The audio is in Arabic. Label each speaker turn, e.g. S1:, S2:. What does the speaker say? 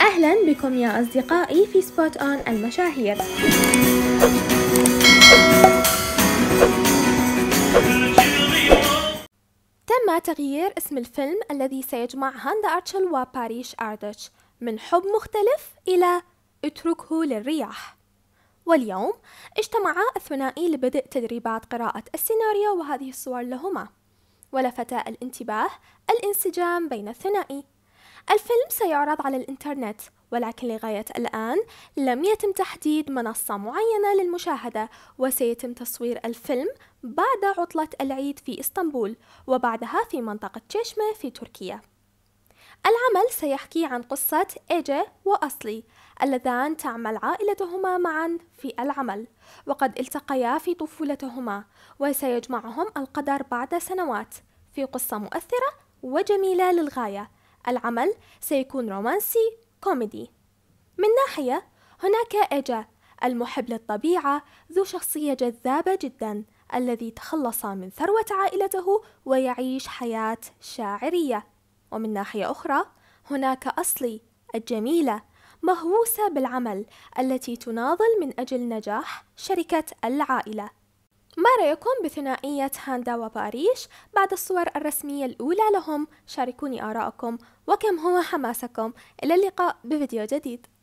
S1: أهلا بكم يا أصدقائي في سبوت أون المشاهير تم تغيير اسم الفيلم الذي سيجمع هاندا أرتشل وباريش أردتش من حب مختلف إلى اتركه للرياح واليوم اجتمعا الثنائي لبدء تدريبات قراءة السيناريو وهذه الصور لهما ولفت الانتباه الانسجام بين الثنائي الفيلم سيعرض على الإنترنت ولكن لغاية الآن لم يتم تحديد منصة معينة للمشاهدة وسيتم تصوير الفيلم بعد عطلة العيد في إسطنبول وبعدها في منطقة تشيشمة في تركيا العمل سيحكي عن قصة إيجا وأصلي اللذان تعمل عائلتهما معا في العمل وقد التقيا في طفولتهما وسيجمعهم القدر بعد سنوات في قصة مؤثرة وجميلة للغاية العمل سيكون رومانسي كوميدي من ناحية هناك إيجا المحب للطبيعة ذو شخصية جذابة جدا الذي تخلص من ثروة عائلته ويعيش حياة شاعرية ومن ناحية أخرى هناك أصلي الجميلة مهووسة بالعمل التي تناضل من أجل نجاح شركة العائلة ما رأيكم بثنائية هاندا وباريش بعد الصور الرسمية الأولى لهم شاركوني آراءكم وكم هو حماسكم إلى اللقاء بفيديو جديد